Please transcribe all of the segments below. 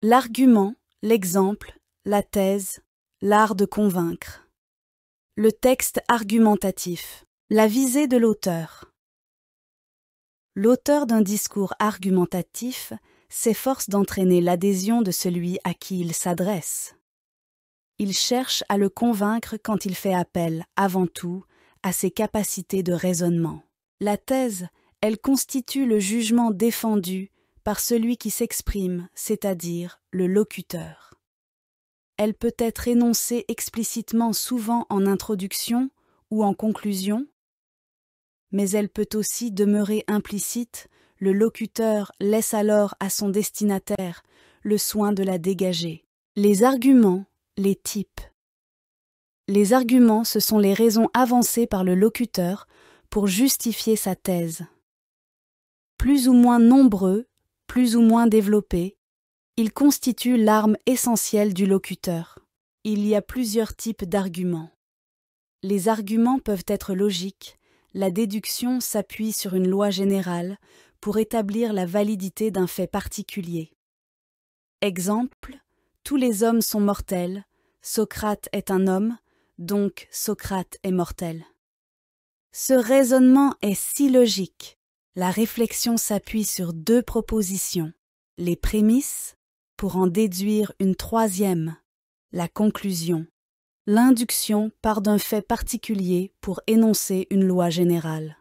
L'argument, l'exemple, la thèse, l'art de convaincre. Le texte argumentatif, la visée de l'auteur. L'auteur d'un discours argumentatif s'efforce d'entraîner l'adhésion de celui à qui il s'adresse. Il cherche à le convaincre quand il fait appel, avant tout, à ses capacités de raisonnement. La thèse, elle constitue le jugement défendu par celui qui s'exprime, c'est-à-dire le locuteur. Elle peut être énoncée explicitement souvent en introduction ou en conclusion, mais elle peut aussi demeurer implicite, le locuteur laisse alors à son destinataire le soin de la dégager. Les arguments, les types. Les arguments, ce sont les raisons avancées par le locuteur pour justifier sa thèse. Plus ou moins nombreux, plus ou moins développé, il constituent l'arme essentielle du locuteur. Il y a plusieurs types d'arguments. Les arguments peuvent être logiques, la déduction s'appuie sur une loi générale pour établir la validité d'un fait particulier. Exemple, tous les hommes sont mortels, Socrate est un homme, donc Socrate est mortel. Ce raisonnement est si logique la réflexion s'appuie sur deux propositions, les prémices, pour en déduire une troisième, la conclusion, l'induction part d'un fait particulier pour énoncer une loi générale.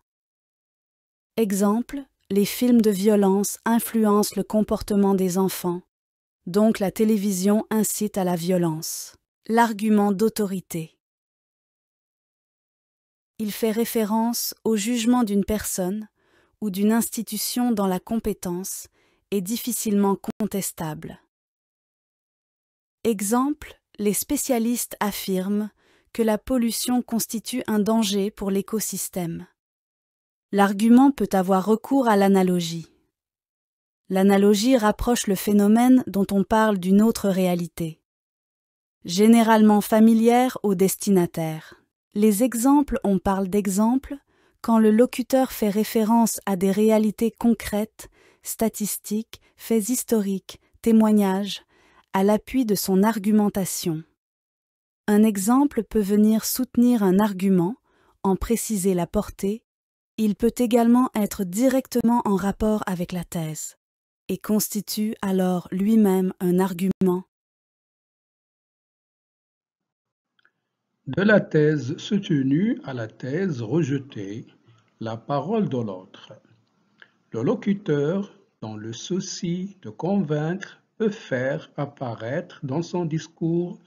Exemple, les films de violence influencent le comportement des enfants, donc la télévision incite à la violence. L'argument d'autorité. Il fait référence au jugement d'une personne ou d'une institution dans la compétence est difficilement contestable. Exemple, les spécialistes affirment que la pollution constitue un danger pour l'écosystème. L'argument peut avoir recours à l'analogie. L'analogie rapproche le phénomène dont on parle d'une autre réalité, généralement familière au destinataire. Les exemples, on parle d'exemples, quand le locuteur fait référence à des réalités concrètes, statistiques, faits historiques, témoignages, à l'appui de son argumentation. Un exemple peut venir soutenir un argument, en préciser la portée, il peut également être directement en rapport avec la thèse, et constitue alors lui-même un argument De la thèse soutenue à la thèse rejetée, la parole de l'autre. Le locuteur, dans le souci de convaincre, peut faire apparaître dans son discours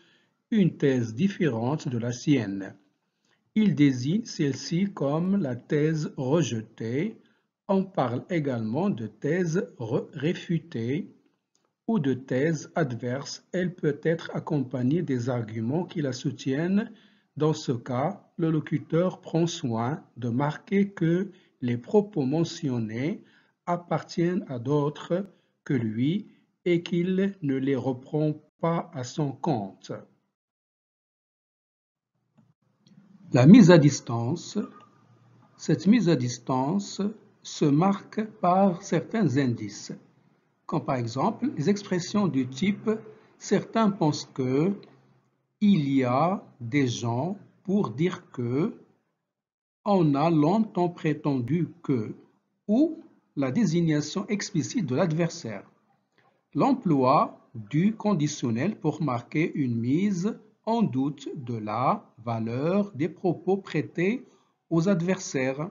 une thèse différente de la sienne. Il désigne celle-ci comme la thèse rejetée. On parle également de thèse réfutée ou de thèse adverse. Elle peut être accompagnée des arguments qui la soutiennent dans ce cas, le locuteur prend soin de marquer que les propos mentionnés appartiennent à d'autres que lui et qu'il ne les reprend pas à son compte. La mise à distance. Cette mise à distance se marque par certains indices, comme par exemple les expressions du type « certains pensent que » Il y a des gens pour dire que, on a longtemps prétendu que, ou la désignation explicite de l'adversaire. L'emploi du conditionnel pour marquer une mise en doute de la valeur des propos prêtés aux adversaires.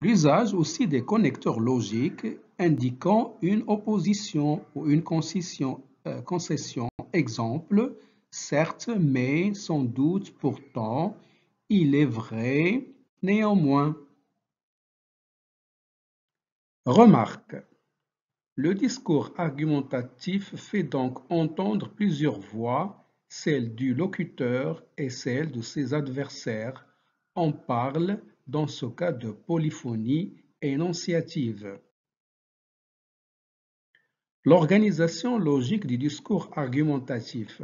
L'usage aussi des connecteurs logiques indiquant une opposition ou une concession, euh, concession exemple, certes, mais, sans doute, pourtant, il est vrai, néanmoins. Remarque. Le discours argumentatif fait donc entendre plusieurs voix, celle du locuteur et celle de ses adversaires. On parle, dans ce cas, de polyphonie énonciative. L'organisation logique du discours argumentatif.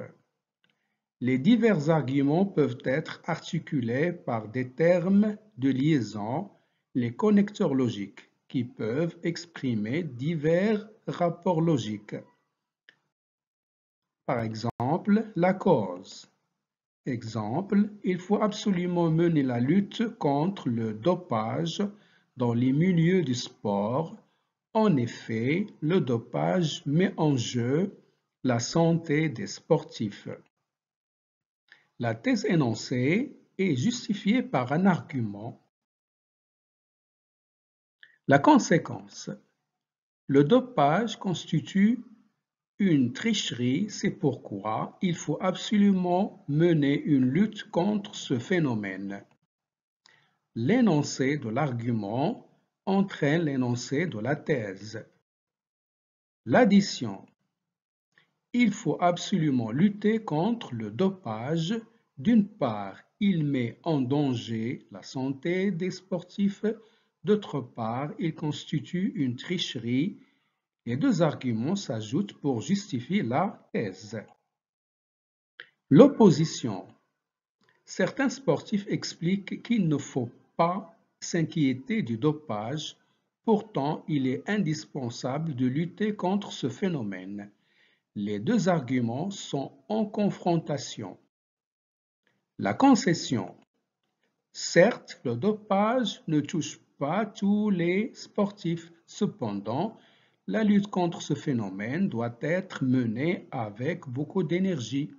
Les divers arguments peuvent être articulés par des termes de liaison, les connecteurs logiques, qui peuvent exprimer divers rapports logiques. Par exemple, la cause. Exemple, il faut absolument mener la lutte contre le dopage dans les milieux du sport en effet, le dopage met en jeu la santé des sportifs. La thèse énoncée est justifiée par un argument. La conséquence, le dopage constitue une tricherie, c'est pourquoi il faut absolument mener une lutte contre ce phénomène. L'énoncé de l'argument entraîne l'énoncé de la thèse. L'addition. Il faut absolument lutter contre le dopage. D'une part, il met en danger la santé des sportifs. D'autre part, il constitue une tricherie. Les deux arguments s'ajoutent pour justifier la thèse. L'opposition. Certains sportifs expliquent qu'il ne faut pas s'inquiéter du dopage, pourtant il est indispensable de lutter contre ce phénomène. Les deux arguments sont en confrontation. La concession. Certes, le dopage ne touche pas tous les sportifs, cependant, la lutte contre ce phénomène doit être menée avec beaucoup d'énergie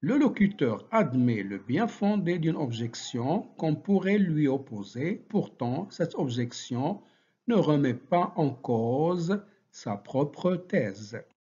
le locuteur admet le bien fondé d'une objection qu'on pourrait lui opposer, pourtant cette objection ne remet pas en cause sa propre thèse.